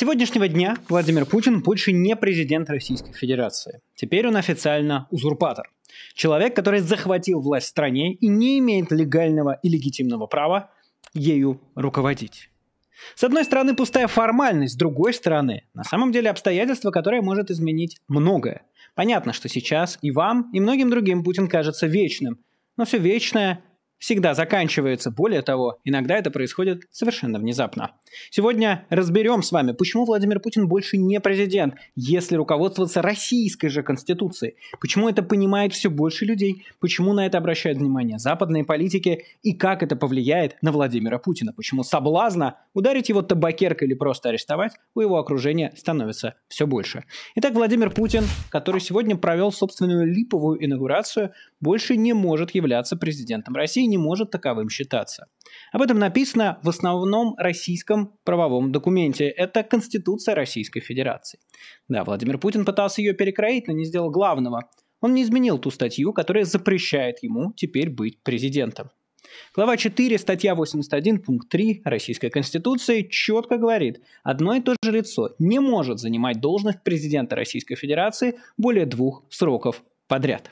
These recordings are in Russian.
сегодняшнего дня Владимир Путин больше не президент Российской Федерации. Теперь он официально узурпатор. Человек, который захватил власть в стране и не имеет легального и легитимного права ею руководить. С одной стороны, пустая формальность, с другой стороны, на самом деле обстоятельства, которое может изменить многое. Понятно, что сейчас и вам, и многим другим Путин кажется вечным, но все вечное всегда заканчивается. Более того, иногда это происходит совершенно внезапно. Сегодня разберем с вами, почему Владимир Путин больше не президент, если руководствоваться российской же конституцией. Почему это понимает все больше людей, почему на это обращают внимание западные политики и как это повлияет на Владимира Путина. Почему соблазна ударить его табакеркой или просто арестовать у его окружения становится все больше. Итак, Владимир Путин, который сегодня провел собственную липовую инаугурацию, больше не может являться президентом России, не может таковым считаться. Об этом написано в основном российском правовом документе. Это Конституция Российской Федерации. Да, Владимир Путин пытался ее перекроить, но не сделал главного. Он не изменил ту статью, которая запрещает ему теперь быть президентом. Глава 4, статья 81, пункт 3 Российской Конституции четко говорит, одно и то же лицо не может занимать должность президента Российской Федерации более двух сроков подряд.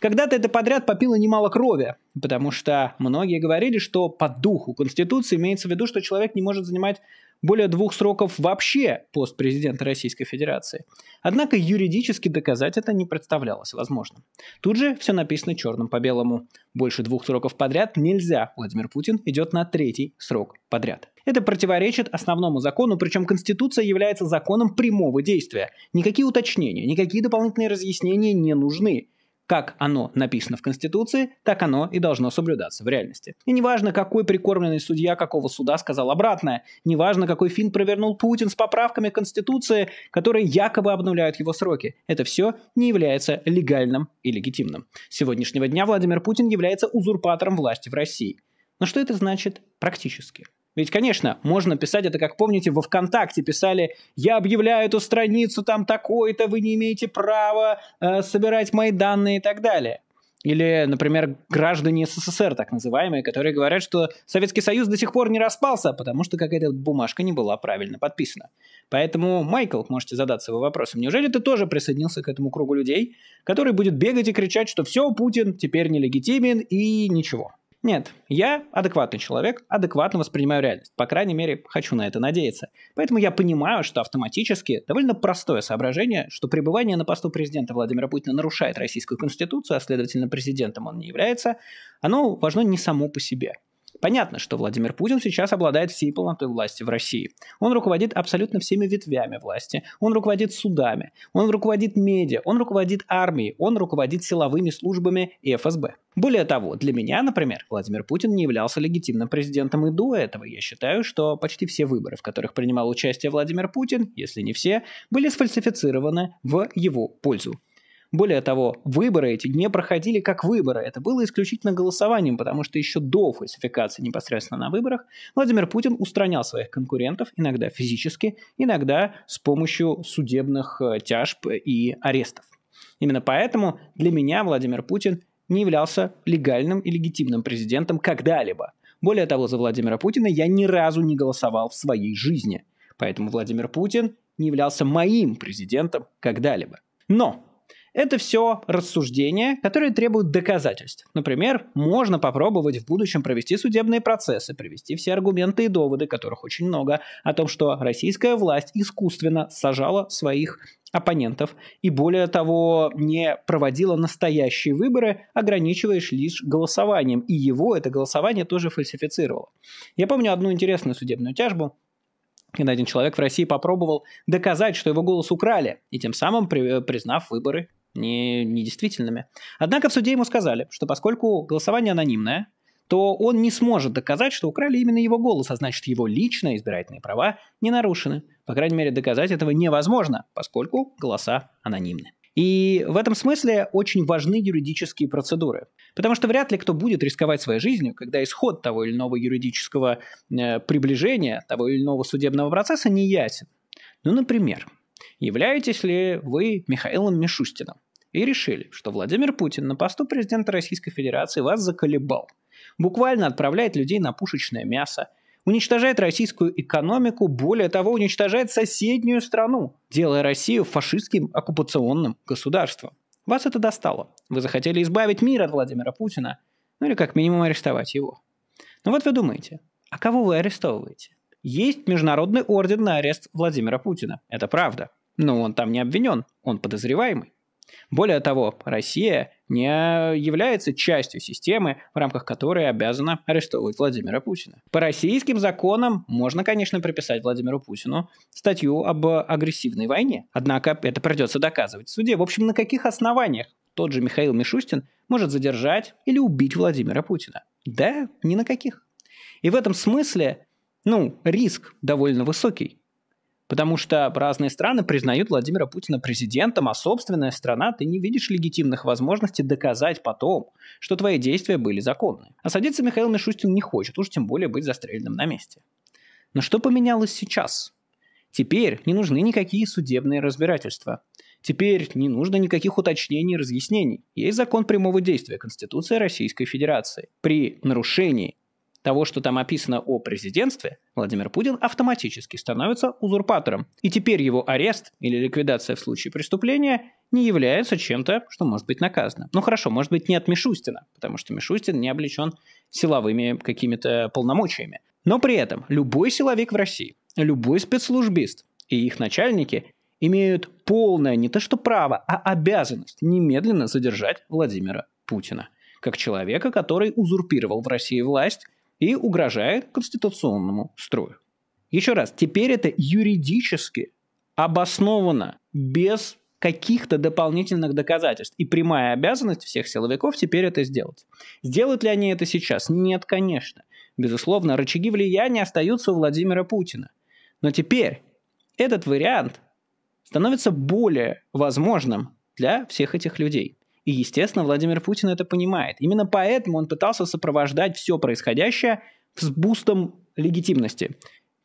Когда-то это подряд попило немало крови, потому что многие говорили, что по духу Конституции имеется в виду, что человек не может занимать более двух сроков вообще пост президента Российской Федерации. Однако юридически доказать это не представлялось возможным. Тут же все написано черным по белому. Больше двух сроков подряд нельзя. Владимир Путин идет на третий срок подряд. Это противоречит основному закону, причем Конституция является законом прямого действия. Никакие уточнения, никакие дополнительные разъяснения не нужны. Как оно написано в Конституции, так оно и должно соблюдаться в реальности. И неважно, какой прикормленный судья какого суда сказал обратное, неважно, какой фин провернул Путин с поправками Конституции, которые якобы обнуляют его сроки. Это все не является легальным и легитимным. С сегодняшнего дня Владимир Путин является узурпатором власти в России. Но что это значит практически? Ведь, конечно, можно писать это, как помните, во ВКонтакте писали «Я объявляю эту страницу, там такое-то, вы не имеете права э, собирать мои данные» и так далее. Или, например, граждане СССР, так называемые, которые говорят, что Советский Союз до сих пор не распался, потому что какая-то бумажка не была правильно подписана. Поэтому, Майкл, можете задаться вы вопросом, неужели ты тоже присоединился к этому кругу людей, который будет бегать и кричать, что все, Путин теперь нелегитимен и ничего? Нет, я адекватный человек, адекватно воспринимаю реальность. По крайней мере, хочу на это надеяться. Поэтому я понимаю, что автоматически довольно простое соображение, что пребывание на посту президента Владимира Путина нарушает российскую конституцию, а следовательно президентом он не является, оно важно не само по себе. Понятно, что Владимир Путин сейчас обладает всей полнотой власти в России. Он руководит абсолютно всеми ветвями власти. Он руководит судами, он руководит медиа, он руководит армией, он руководит силовыми службами и ФСБ. Более того, для меня, например, Владимир Путин не являлся легитимным президентом и до этого. Я считаю, что почти все выборы, в которых принимал участие Владимир Путин, если не все, были сфальсифицированы в его пользу. Более того, выборы эти не проходили как выборы. Это было исключительно голосованием, потому что еще до фальсификации непосредственно на выборах Владимир Путин устранял своих конкурентов, иногда физически, иногда с помощью судебных э, тяжб и арестов. Именно поэтому для меня Владимир Путин не являлся легальным и легитимным президентом когда-либо. Более того, за Владимира Путина я ни разу не голосовал в своей жизни. Поэтому Владимир Путин не являлся моим президентом когда-либо. Но это все рассуждения, которые требуют доказательств. Например, можно попробовать в будущем провести судебные процессы, привести все аргументы и доводы, которых очень много, о том, что российская власть искусственно сажала своих оппонентов и, более того, не проводила настоящие выборы, ограничиваясь лишь голосованием. И его это голосование тоже фальсифицировало. Я помню одну интересную судебную тяжбу, когда один человек в России попробовал доказать, что его голос украли, и тем самым при, э, признав выборы не, недействительными. Однако в суде ему сказали, что поскольку голосование анонимное, то он не сможет доказать, что украли именно его голос, а значит его личные избирательные права не нарушены. По крайней мере, доказать этого невозможно, поскольку голоса анонимны. И в этом смысле очень важны юридические процедуры. Потому что вряд ли кто будет рисковать своей жизнью, когда исход того или иного юридического э, приближения, того или иного судебного процесса не ясен. Ну, например, являетесь ли вы Михаилом Мишустином? И решили, что Владимир Путин на посту президента Российской Федерации вас заколебал. Буквально отправляет людей на пушечное мясо, уничтожает российскую экономику, более того, уничтожает соседнюю страну, делая Россию фашистским оккупационным государством. Вас это достало. Вы захотели избавить мир от Владимира Путина, ну или как минимум арестовать его. Но ну вот вы думаете, а кого вы арестовываете? есть международный орден на арест Владимира Путина. Это правда. Но он там не обвинен, он подозреваемый. Более того, Россия не является частью системы, в рамках которой обязана арестовывать Владимира Путина. По российским законам можно, конечно, приписать Владимиру Путину статью об агрессивной войне. Однако это придется доказывать в суде. В общем, на каких основаниях тот же Михаил Мишустин может задержать или убить Владимира Путина? Да, ни на каких. И в этом смысле ну, риск довольно высокий. Потому что разные страны признают Владимира Путина президентом, а собственная страна, ты не видишь легитимных возможностей доказать потом, что твои действия были законны. А садиться Михаил Мишустин не хочет, уж тем более быть застреленным на месте. Но что поменялось сейчас? Теперь не нужны никакие судебные разбирательства. Теперь не нужно никаких уточнений и разъяснений. Есть закон прямого действия Конституции Российской Федерации. При нарушении того, что там описано о президентстве, Владимир Путин автоматически становится узурпатором. И теперь его арест или ликвидация в случае преступления не является чем-то, что может быть наказано. Ну хорошо, может быть не от Мишустина, потому что Мишустин не облечен силовыми какими-то полномочиями. Но при этом любой силовик в России, любой спецслужбист и их начальники имеют полное не то что право, а обязанность немедленно задержать Владимира Путина как человека, который узурпировал в России власть и угрожает конституционному строю. Еще раз, теперь это юридически обосновано, без каких-то дополнительных доказательств. И прямая обязанность всех силовиков теперь это сделать. Сделают ли они это сейчас? Нет, конечно. Безусловно, рычаги влияния остаются у Владимира Путина. Но теперь этот вариант становится более возможным для всех этих людей. И, естественно, Владимир Путин это понимает. Именно поэтому он пытался сопровождать все происходящее с бустом легитимности.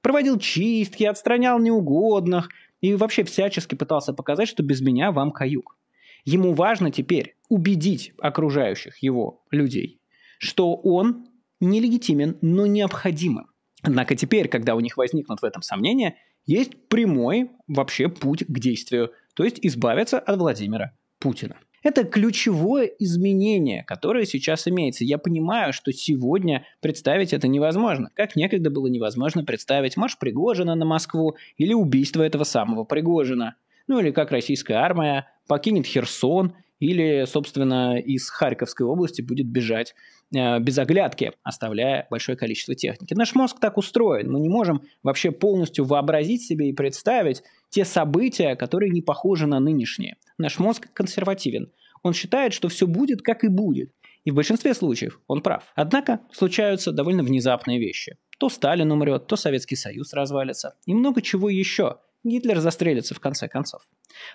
Проводил чистки, отстранял неугодных и вообще всячески пытался показать, что без меня вам каюк. Ему важно теперь убедить окружающих его людей, что он нелегитимен, но необходимым. Однако теперь, когда у них возникнут в этом сомнения, есть прямой вообще путь к действию, то есть избавиться от Владимира Путина. Это ключевое изменение, которое сейчас имеется. Я понимаю, что сегодня представить это невозможно. Как некогда было невозможно представить марш Пригожина на Москву или убийство этого самого Пригожина. Ну или как российская армия покинет Херсон или, собственно, из Харьковской области будет бежать э, без оглядки, оставляя большое количество техники. Наш мозг так устроен, мы не можем вообще полностью вообразить себе и представить те события, которые не похожи на нынешние. Наш мозг консервативен. Он считает, что все будет, как и будет. И в большинстве случаев он прав. Однако случаются довольно внезапные вещи. То Сталин умрет, то Советский Союз развалится и много чего еще. Гитлер застрелится в конце концов.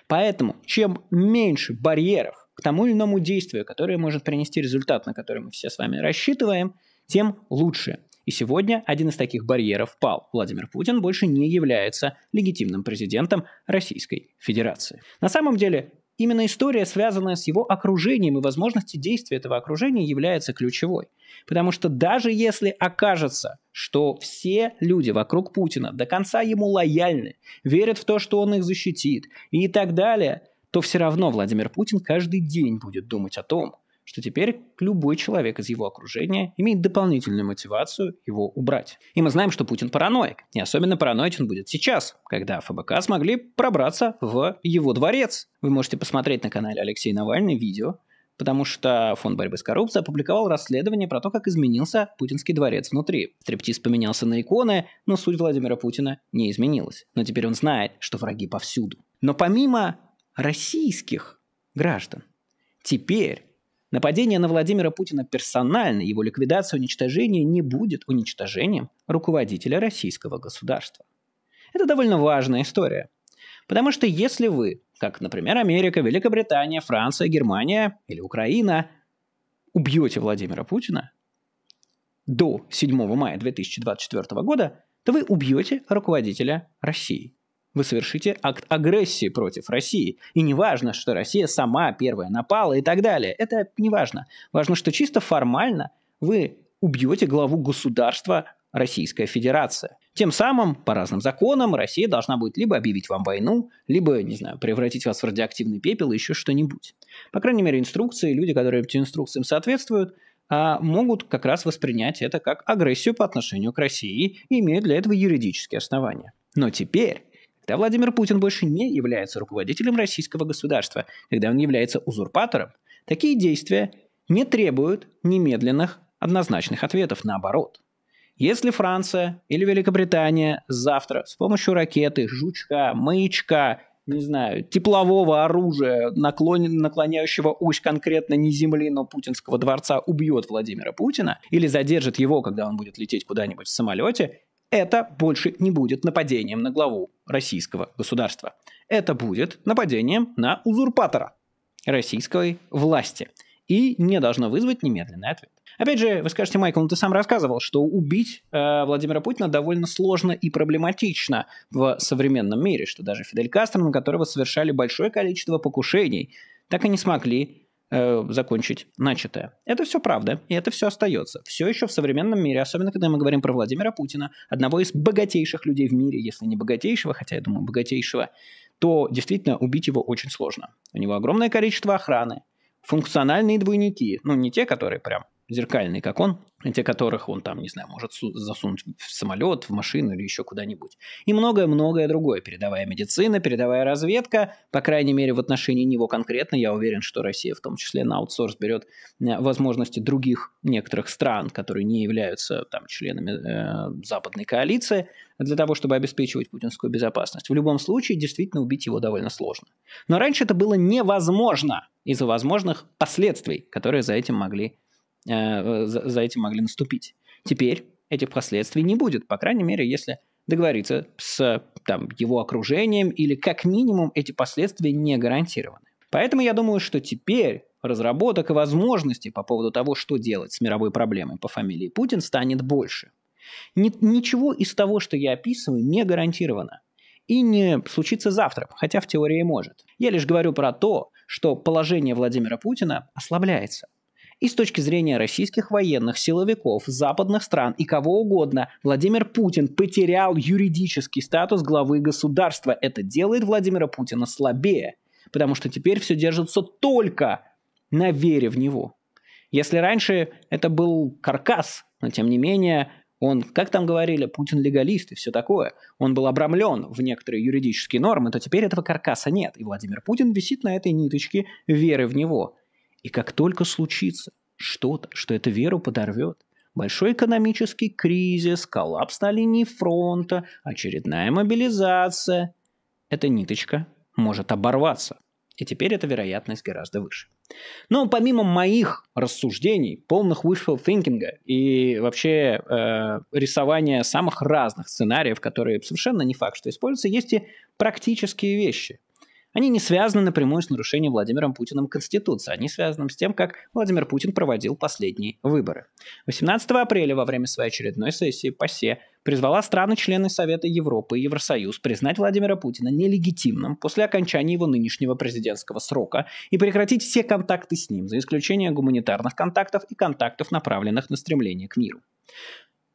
Поэтому чем меньше барьеров к тому или иному действию, которое может принести результат, на который мы все с вами рассчитываем, тем лучше. И сегодня один из таких барьеров пал. Владимир Путин больше не является легитимным президентом Российской Федерации. На самом деле именно история, связанная с его окружением и возможности действия этого окружения, является ключевой. Потому что даже если окажется, что все люди вокруг Путина до конца ему лояльны, верят в то, что он их защитит и так далее, то все равно Владимир Путин каждый день будет думать о том, что теперь любой человек из его окружения имеет дополнительную мотивацию его убрать. И мы знаем, что Путин параноик, и особенно он будет сейчас, когда ФБК смогли пробраться в его дворец. Вы можете посмотреть на канале Алексея Навальный видео, потому что Фонд борьбы с коррупцией опубликовал расследование про то, как изменился путинский дворец внутри. Стриптиз поменялся на иконы, но суть Владимира Путина не изменилась. Но теперь он знает, что враги повсюду. Но помимо российских граждан, теперь Нападение на Владимира Путина персонально, его ликвидация, уничтожение не будет уничтожением руководителя российского государства. Это довольно важная история. Потому что если вы, как, например, Америка, Великобритания, Франция, Германия или Украина, убьете Владимира Путина до 7 мая 2024 года, то вы убьете руководителя России вы совершите акт агрессии против России. И не важно, что Россия сама первая напала и так далее. Это не важно. Важно, что чисто формально вы убьете главу государства Российская Федерация. Тем самым, по разным законам, Россия должна будет либо объявить вам войну, либо, не знаю, превратить вас в радиоактивный пепел и еще что-нибудь. По крайней мере, инструкции, люди, которые этим инструкциям соответствуют, а, могут как раз воспринять это как агрессию по отношению к России и имеют для этого юридические основания. Но теперь когда Владимир Путин больше не является руководителем российского государства, когда он является узурпатором, такие действия не требуют немедленных однозначных ответов, наоборот. Если Франция или Великобритания завтра с помощью ракеты, жучка, маячка, не знаю, теплового оружия, наклон... наклоняющего ось конкретно не земли, но путинского дворца, убьет Владимира Путина или задержит его, когда он будет лететь куда-нибудь в самолете, это больше не будет нападением на главу российского государства. Это будет нападением на узурпатора российской власти и не должно вызвать немедленный ответ. Опять же, вы скажете, Майкл, ну ты сам рассказывал, что убить э, Владимира Путина довольно сложно и проблематично в современном мире, что даже Фидель Кастро, на которого совершали большое количество покушений, так и не смогли Э, закончить начатое. Это все правда, и это все остается. Все еще в современном мире, особенно когда мы говорим про Владимира Путина, одного из богатейших людей в мире, если не богатейшего, хотя я думаю богатейшего, то действительно убить его очень сложно. У него огромное количество охраны, функциональные двойники, ну не те, которые прям зеркальные, как он, те которых он там, не знаю, может засунуть в самолет, в машину или еще куда-нибудь. И многое-многое другое. Передовая медицина, передовая разведка, по крайней мере, в отношении него конкретно, я уверен, что Россия в том числе на аутсорс берет э, возможности других некоторых стран, которые не являются там членами э, западной коалиции, для того, чтобы обеспечивать путинскую безопасность. В любом случае, действительно, убить его довольно сложно. Но раньше это было невозможно из-за возможных последствий, которые за этим могли Э, за, этим могли наступить. Теперь этих последствий не будет, по крайней мере, если договориться с там, его окружением или как минимум эти последствия не гарантированы. Поэтому я думаю, что теперь разработок и возможностей по поводу того, что делать с мировой проблемой по фамилии Путин, станет больше. ничего из того, что я описываю, не гарантировано. И не случится завтра, хотя в теории может. Я лишь говорю про то, что положение Владимира Путина ослабляется – и с точки зрения российских военных, силовиков, западных стран и кого угодно, Владимир Путин потерял юридический статус главы государства. Это делает Владимира Путина слабее, потому что теперь все держится только на вере в него. Если раньше это был каркас, но тем не менее он, как там говорили, Путин легалист и все такое. Он был обрамлен в некоторые юридические нормы, то теперь этого каркаса нет. И Владимир Путин висит на этой ниточке веры в него. И как только случится что-то, что эту веру подорвет, большой экономический кризис, коллапс на линии фронта, очередная мобилизация, эта ниточка может оборваться. И теперь эта вероятность гораздо выше. Но помимо моих рассуждений, полных wishful thinking и вообще э, рисования самых разных сценариев, которые совершенно не факт, что используются, есть и практические вещи – они не связаны напрямую с нарушением Владимиром Путиным Конституции, они связаны с тем, как Владимир Путин проводил последние выборы. 18 апреля во время своей очередной сессии ПАСЕ призвала страны-члены Совета Европы и Евросоюз признать Владимира Путина нелегитимным после окончания его нынешнего президентского срока и прекратить все контакты с ним, за исключением гуманитарных контактов и контактов, направленных на стремление к миру.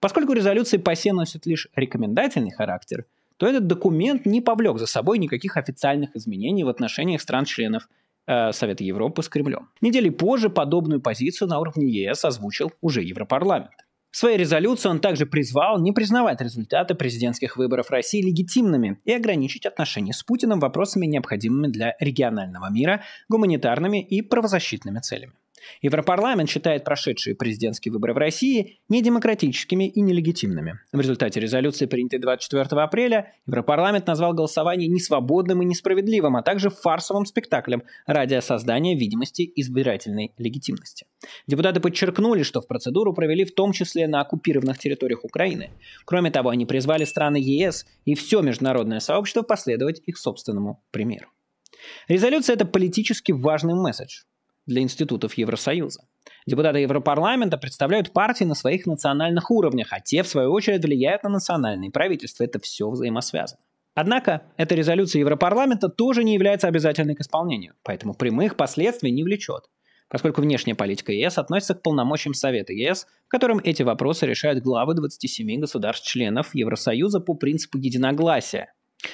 Поскольку резолюции ПАСЕ носят лишь рекомендательный характер, то этот документ не повлек за собой никаких официальных изменений в отношениях стран-членов э, Совета Европы с Кремлем. Недели позже подобную позицию на уровне ЕС озвучил уже Европарламент. В своей резолюции он также призвал не признавать результаты президентских выборов России легитимными и ограничить отношения с Путиным вопросами, необходимыми для регионального мира, гуманитарными и правозащитными целями. Европарламент считает прошедшие президентские выборы в России недемократическими и нелегитимными. В результате резолюции, принятой 24 апреля, Европарламент назвал голосование несвободным и несправедливым, а также фарсовым спектаклем ради создания видимости избирательной легитимности. Депутаты подчеркнули, что в процедуру провели в том числе на оккупированных территориях Украины. Кроме того, они призвали страны ЕС и все международное сообщество последовать их собственному примеру. Резолюция – это политически важный месседж для институтов Евросоюза. Депутаты Европарламента представляют партии на своих национальных уровнях, а те, в свою очередь, влияют на национальные правительства. Это все взаимосвязано. Однако эта резолюция Европарламента тоже не является обязательной к исполнению, поэтому прямых последствий не влечет, поскольку внешняя политика ЕС относится к полномочиям Совета ЕС, в котором эти вопросы решают главы 27 государств-членов Евросоюза по принципу единогласия,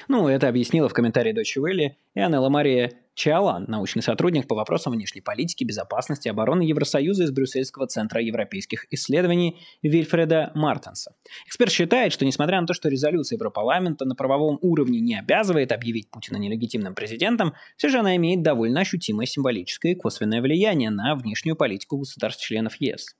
ну, это объяснила в комментарии дочь Вилли и Анелла Мария Чалан, научный сотрудник по вопросам внешней политики, безопасности и обороны Евросоюза из Брюссельского центра европейских исследований Вильфреда Мартенса. Эксперт считает, что несмотря на то, что резолюция Европарламента на правовом уровне не обязывает объявить Путина нелегитимным президентом, все же она имеет довольно ощутимое символическое и косвенное влияние на внешнюю политику государств-членов ЕС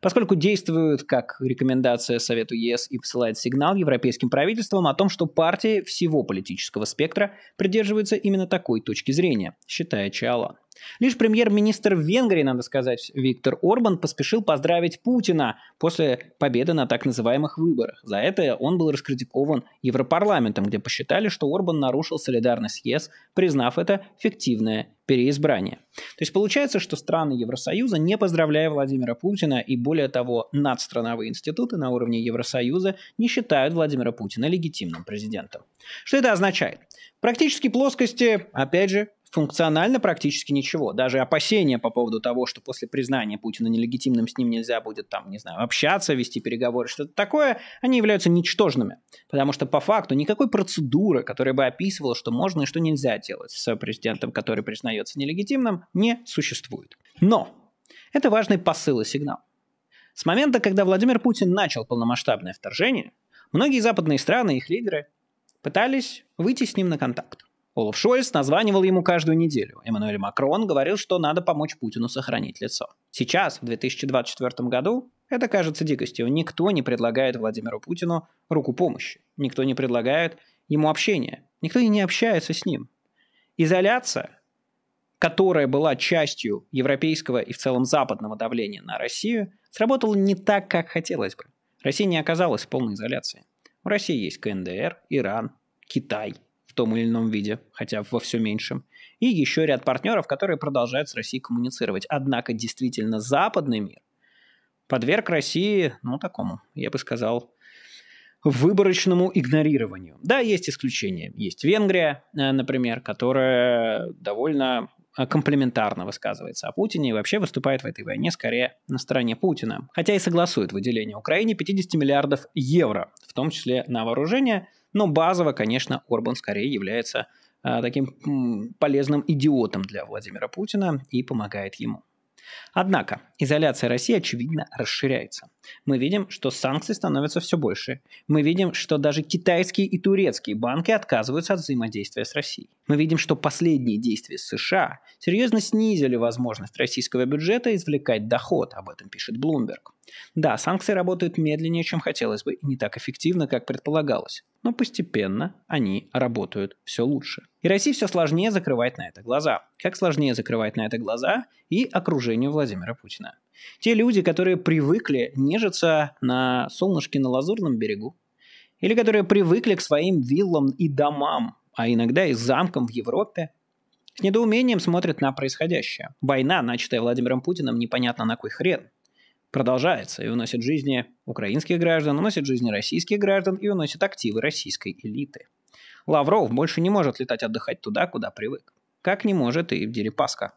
поскольку действует как рекомендация Совету ЕС и посылает сигнал европейским правительствам о том, что партии всего политического спектра придерживаются именно такой точки зрения, считает Чала. Лишь премьер-министр Венгрии, надо сказать, Виктор Орбан поспешил поздравить Путина после победы на так называемых выборах. За это он был раскритикован Европарламентом, где посчитали, что Орбан нарушил солидарность ЕС, признав это фиктивное переизбрания. То есть получается, что страны Евросоюза, не поздравляя Владимира Путина и более того, надстрановые институты на уровне Евросоюза не считают Владимира Путина легитимным президентом. Что это означает? Практически плоскости, опять же, функционально практически ничего. Даже опасения по поводу того, что после признания Путина нелегитимным с ним нельзя будет, там, не знаю, общаться, вести переговоры, что-то такое, они являются ничтожными. Потому что по факту никакой процедуры, которая бы описывала, что можно и что нельзя делать с президентом, который признает признается нелегитимным, не существует. Но это важный посыл и сигнал. С момента, когда Владимир Путин начал полномасштабное вторжение, многие западные страны и их лидеры пытались выйти с ним на контакт. Олаф Шольц названивал ему каждую неделю. Эммануэль Макрон говорил, что надо помочь Путину сохранить лицо. Сейчас, в 2024 году, это кажется дикостью. Никто не предлагает Владимиру Путину руку помощи. Никто не предлагает ему общения. Никто и не общается с ним. Изоляция которая была частью европейского и в целом западного давления на Россию, сработала не так, как хотелось бы. Россия не оказалась в полной изоляции. У России есть КНДР, Иран, Китай в том или ином виде, хотя во все меньшем, и еще ряд партнеров, которые продолжают с Россией коммуницировать. Однако действительно западный мир подверг России, ну, такому, я бы сказал, выборочному игнорированию. Да, есть исключения. Есть Венгрия, э, например, которая довольно Э, комплементарно высказывается о Путине и вообще выступает в этой войне скорее на стороне Путина. Хотя и согласует выделение Украине 50 миллиардов евро, в том числе на вооружение, но базово, конечно, Орбан скорее является э, таким полезным идиотом для Владимира Путина и помогает ему. Однако изоляция России, очевидно, расширяется. Мы видим, что санкции становятся все больше. Мы видим, что даже китайские и турецкие банки отказываются от взаимодействия с Россией. Мы видим, что последние действия США серьезно снизили возможность российского бюджета извлекать доход, об этом пишет Bloomberg. Да, санкции работают медленнее, чем хотелось бы, и не так эффективно, как предполагалось. Но постепенно они работают все лучше. И России все сложнее закрывать на это глаза. Как сложнее закрывать на это глаза и окружению Владимира Путина. Те люди, которые привыкли нежиться на солнышке на Лазурном берегу, или которые привыкли к своим виллам и домам, а иногда и замкам в Европе, с недоумением смотрят на происходящее. Война, начатая Владимиром Путиным, непонятно на кой хрен – продолжается и уносит жизни украинских граждан, уносит жизни российских граждан и уносит активы российской элиты. Лавров больше не может летать отдыхать туда, куда привык. Как не может и в Дерипаска.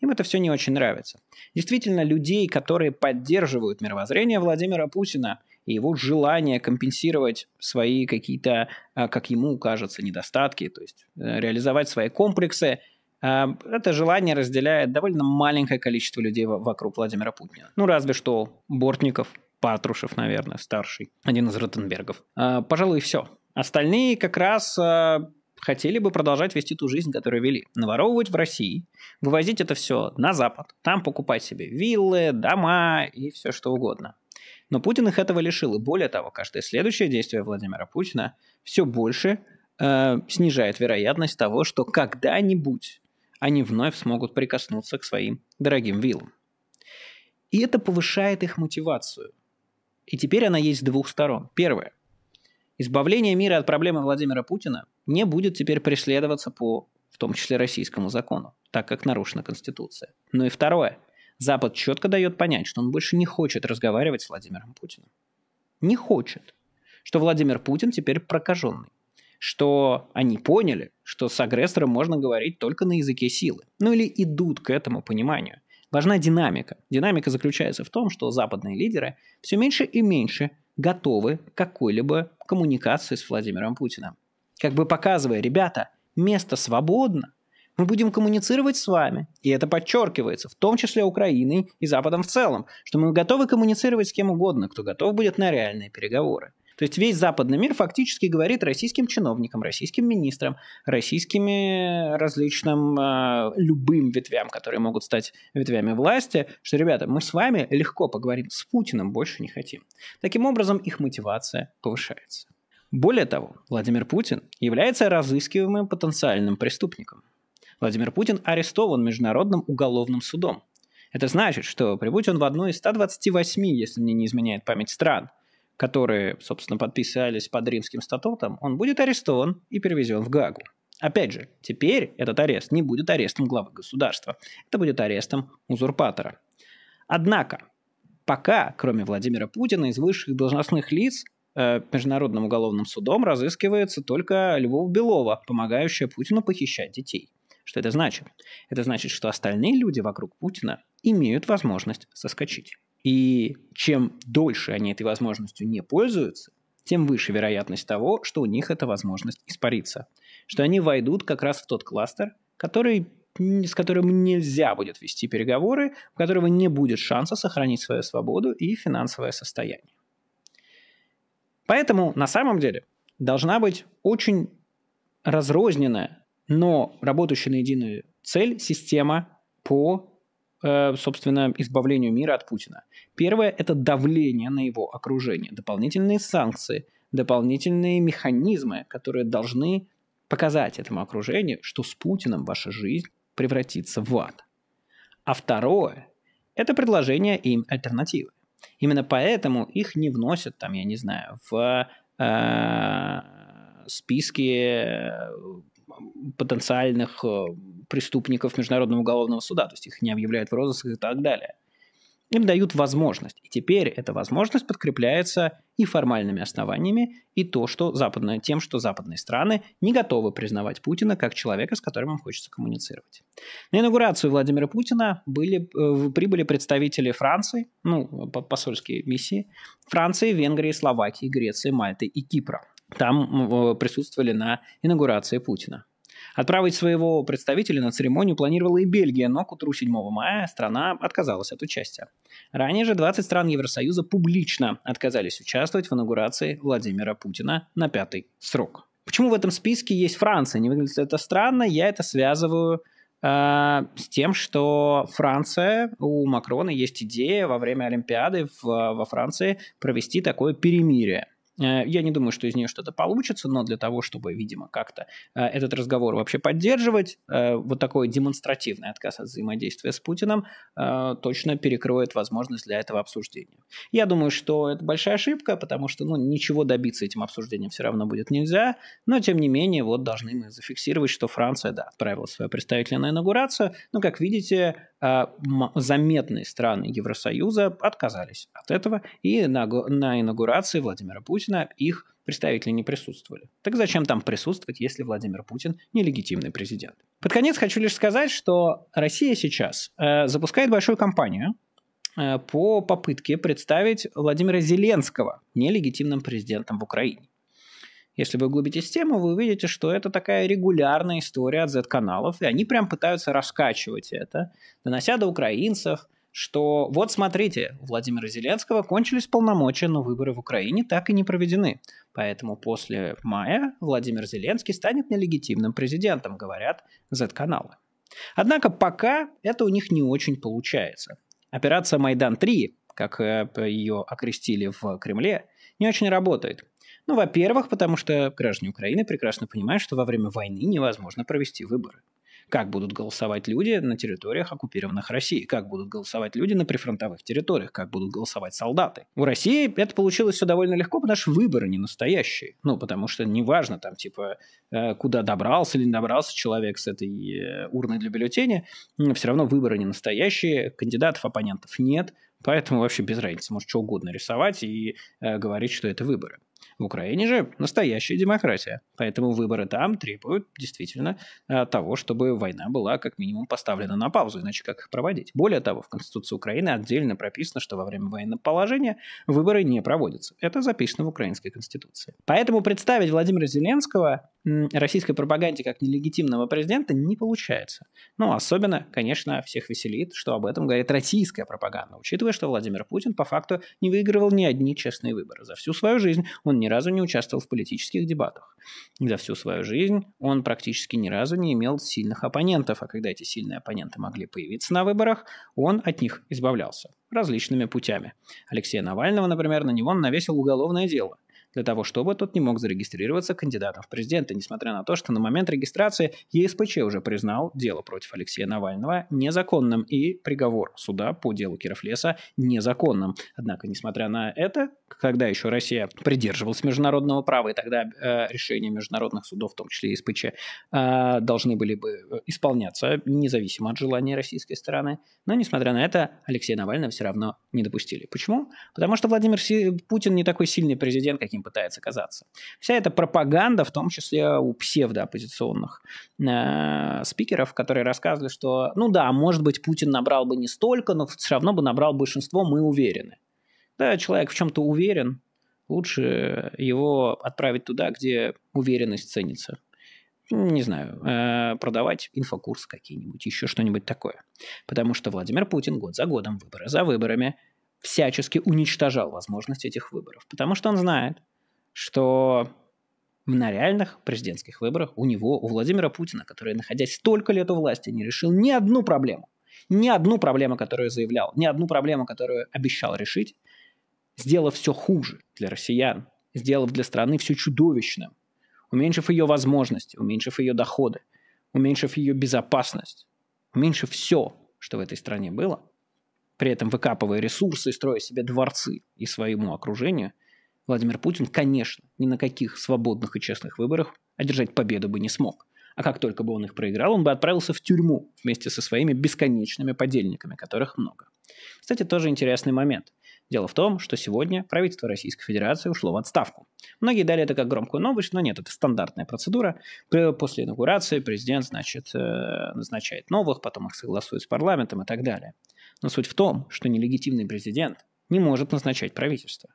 Им это все не очень нравится. Действительно, людей, которые поддерживают мировоззрение Владимира Путина и его желание компенсировать свои какие-то, а, как ему кажется, недостатки, то есть э, реализовать свои комплексы – Эм, это желание разделяет довольно маленькое количество людей вокруг Владимира Путина. Ну, разве что Бортников, Патрушев, наверное, старший, один из Ротенбергов. Э, пожалуй, все. Остальные как раз э, хотели бы продолжать вести ту жизнь, которую вели. Наворовывать в России, вывозить это все на Запад, там покупать себе виллы, дома и все что угодно. Но Путин их этого лишил, и более того, каждое следующее действие Владимира Путина все больше э, снижает вероятность того, что когда-нибудь они вновь смогут прикоснуться к своим дорогим виллам. И это повышает их мотивацию. И теперь она есть с двух сторон. Первое. Избавление мира от проблемы Владимира Путина не будет теперь преследоваться по, в том числе, российскому закону, так как нарушена Конституция. Ну и второе. Запад четко дает понять, что он больше не хочет разговаривать с Владимиром Путиным. Не хочет. Что Владимир Путин теперь прокаженный что они поняли, что с агрессором можно говорить только на языке силы. Ну или идут к этому пониманию. Важна динамика. Динамика заключается в том, что западные лидеры все меньше и меньше готовы к какой-либо коммуникации с Владимиром Путиным. Как бы показывая, ребята, место свободно, мы будем коммуницировать с вами, и это подчеркивается, в том числе Украиной и Западом в целом, что мы готовы коммуницировать с кем угодно, кто готов будет на реальные переговоры. То есть весь западный мир фактически говорит российским чиновникам, российским министрам, российскими различным э, любым ветвям, которые могут стать ветвями власти, что, ребята, мы с вами легко поговорим с Путиным, больше не хотим. Таким образом, их мотивация повышается. Более того, Владимир Путин является разыскиваемым потенциальным преступником. Владимир Путин арестован Международным уголовным судом. Это значит, что прибудь он в одной из 128, если мне не изменяет память стран – которые, собственно, подписались под римским статутом, он будет арестован и перевезен в Гагу. Опять же, теперь этот арест не будет арестом главы государства, это будет арестом узурпатора. Однако, пока, кроме Владимира Путина, из высших должностных лиц э, Международным уголовным судом разыскивается только Львов Белова, помогающая Путину похищать детей. Что это значит? Это значит, что остальные люди вокруг Путина имеют возможность соскочить. И чем дольше они этой возможностью не пользуются, тем выше вероятность того, что у них эта возможность испарится. Что они войдут как раз в тот кластер, который, с которым нельзя будет вести переговоры, у которого не будет шанса сохранить свою свободу и финансовое состояние. Поэтому на самом деле должна быть очень разрозненная, но работающая на единую цель система по Э, собственно, избавлению мира от Путина. Первое – это давление на его окружение, дополнительные санкции, дополнительные механизмы, которые должны показать этому окружению, что с Путиным ваша жизнь превратится в ад. А второе – это предложение им альтернативы. Именно поэтому их не вносят, там, я не знаю, в э, списки э, потенциальных э, преступников Международного уголовного суда, то есть их не объявляют в розыск и так далее. Им дают возможность. И теперь эта возможность подкрепляется и формальными основаниями, и то, что западное, тем, что западные страны не готовы признавать Путина как человека, с которым им хочется коммуницировать. На инаугурацию Владимира Путина были, э, прибыли представители Франции, ну, посольские миссии, Франции, Венгрии, Словакии, Греции, Мальты и Кипра. Там э, присутствовали на инаугурации Путина. Отправить своего представителя на церемонию планировала и Бельгия, но к утру 7 мая страна отказалась от участия. Ранее же 20 стран Евросоюза публично отказались участвовать в инаугурации Владимира Путина на пятый срок. Почему в этом списке есть Франция? Не выглядит это странно, я это связываю э, с тем, что Франция, у Макрона есть идея во время Олимпиады в, во Франции провести такое перемирие. Э, я не думаю, что из нее что-то получится, но для того, чтобы, видимо, как-то э, этот разговор вообще поддерживать, э, вот такой демонстративный отказ от взаимодействия с Путиным точно перекроет возможность для этого обсуждения. Я думаю, что это большая ошибка, потому что ну, ничего добиться этим обсуждением все равно будет нельзя, но, тем не менее, вот должны мы зафиксировать, что Франция, да, отправила своего представителя на инаугурацию. Но, ну, как видите, а, заметные страны Евросоюза отказались от этого, и на, на инаугурации Владимира Путина их представители не присутствовали. Так зачем там присутствовать, если Владимир Путин нелегитимный президент? Под конец хочу лишь сказать, что Россия сейчас э, запускает большую кампанию э, по попытке представить Владимира Зеленского нелегитимным президентом в Украине. Если вы углубитесь в тему, вы увидите, что это такая регулярная история от Z-каналов, и они прям пытаются раскачивать это, донося до украинцев, что вот смотрите, у Владимира Зеленского кончились полномочия, но выборы в Украине так и не проведены. Поэтому после мая Владимир Зеленский станет нелегитимным президентом, говорят Z-каналы. Однако пока это у них не очень получается. Операция «Майдан-3», как э, ее окрестили в Кремле, не очень работает. Ну, во-первых, потому что граждане Украины прекрасно понимают, что во время войны невозможно провести выборы. Как будут голосовать люди на территориях, оккупированных Россией? Как будут голосовать люди на прифронтовых территориях? Как будут голосовать солдаты? У России это получилось все довольно легко, потому что выборы не настоящие. Ну, потому что неважно там, типа, э, куда добрался или не добрался человек с этой э, урной для бюллетеня, все равно выборы не настоящие, кандидатов, оппонентов нет, поэтому вообще без разницы, может что угодно рисовать и э, говорить, что это выборы. В Украине же настоящая демократия, поэтому выборы там требуют действительно э, того, чтобы война была как минимум поставлена на паузу, иначе как их проводить. Более того, в Конституции Украины отдельно прописано, что во время военного положения выборы не проводятся. Это записано в Украинской Конституции. Поэтому представить Владимира Зеленского российской пропаганде как нелегитимного президента не получается. Ну, особенно, конечно, всех веселит, что об этом говорит российская пропаганда, учитывая, что Владимир Путин по факту не выигрывал ни одни честные выборы. За всю свою жизнь он ни разу не участвовал в политических дебатах. За всю свою жизнь он практически ни разу не имел сильных оппонентов, а когда эти сильные оппоненты могли появиться на выборах, он от них избавлялся различными путями. Алексея Навального, например, на него он навесил уголовное дело для того, чтобы тот не мог зарегистрироваться кандидатом в президенты, несмотря на то, что на момент регистрации ЕСПЧ уже признал дело против Алексея Навального незаконным и приговор суда по делу Кировлеса незаконным. Однако, несмотря на это, когда еще Россия придерживалась международного права, и тогда э, решения международных судов, в том числе и э, должны были бы э, исполняться независимо от желания российской стороны. Но, несмотря на это, Алексея Навального все равно не допустили. Почему? Потому что Владимир Путин не такой сильный президент, каким пытается казаться. Вся эта пропаганда, в том числе у псевдооппозиционных э, спикеров, которые рассказывали, что, ну да, может быть, Путин набрал бы не столько, но все равно бы набрал большинство, мы уверены. Да, человек в чем-то уверен, лучше его отправить туда, где уверенность ценится ну, не знаю, э, продавать инфокурс какие-нибудь, еще что-нибудь такое. Потому что Владимир Путин год за годом, выборы за выборами, всячески уничтожал возможность этих выборов. Потому что он знает, что на реальных президентских выборах у него, у Владимира Путина, который, находясь столько лет у власти, не решил ни одну проблему, ни одну проблему, которую заявлял, ни одну проблему, которую обещал решить, сделав все хуже для россиян, сделав для страны все чудовищным, уменьшив ее возможности, уменьшив ее доходы, уменьшив ее безопасность, уменьшив все, что в этой стране было, при этом выкапывая ресурсы, и строя себе дворцы и своему окружению – Владимир Путин, конечно, ни на каких свободных и честных выборах одержать победу бы не смог. А как только бы он их проиграл, он бы отправился в тюрьму вместе со своими бесконечными подельниками, которых много. Кстати, тоже интересный момент. Дело в том, что сегодня правительство Российской Федерации ушло в отставку. Многие дали это как громкую новость, но нет, это стандартная процедура. После инаугурации президент, значит, э, назначает новых, потом их согласует с парламентом и так далее. Но суть в том, что нелегитимный президент не может назначать правительство.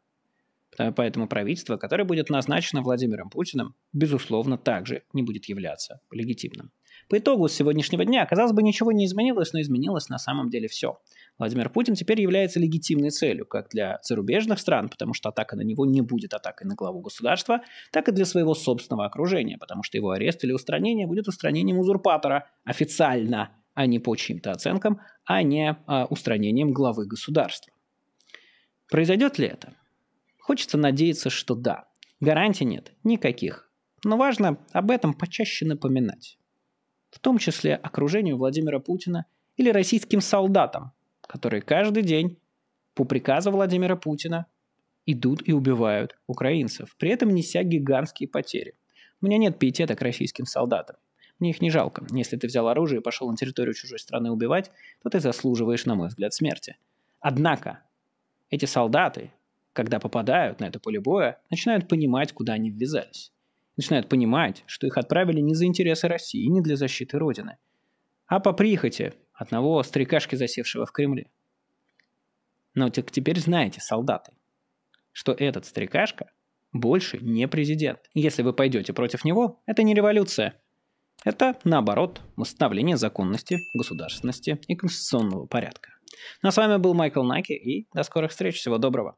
Э, поэтому правительство, которое будет назначено Владимиром Путиным, безусловно, также не будет являться легитимным. По итогу сегодняшнего дня, казалось бы, ничего не изменилось, но изменилось на самом деле все. Владимир Путин теперь является легитимной целью как для зарубежных стран, потому что атака на него не будет атакой на главу государства, так и для своего собственного окружения, потому что его арест или устранение будет устранением узурпатора официально, а не по чьим-то оценкам, а не а, устранением главы государства. Произойдет ли это? Хочется надеяться, что да. Гарантий нет никаких. Но важно об этом почаще напоминать. В том числе окружению Владимира Путина или российским солдатам, которые каждый день по приказу Владимира Путина идут и убивают украинцев, при этом неся гигантские потери. У меня нет пиетета к российским солдатам. Мне их не жалко. Если ты взял оружие и пошел на территорию чужой страны убивать, то ты заслуживаешь, на мой взгляд, смерти. Однако, эти солдаты, когда попадают на это поле боя, начинают понимать, куда они ввязались. Начинают понимать, что их отправили не за интересы России, не для защиты Родины, а по прихоти одного стрекашки, засевшего в Кремле. Но теперь знаете, солдаты, что этот стрекашка больше не президент. Если вы пойдете против него, это не революция. Это, наоборот, восстановление законности, государственности и конституционного порядка. Ну а с вами был Майкл Наки и до скорых встреч. Всего доброго.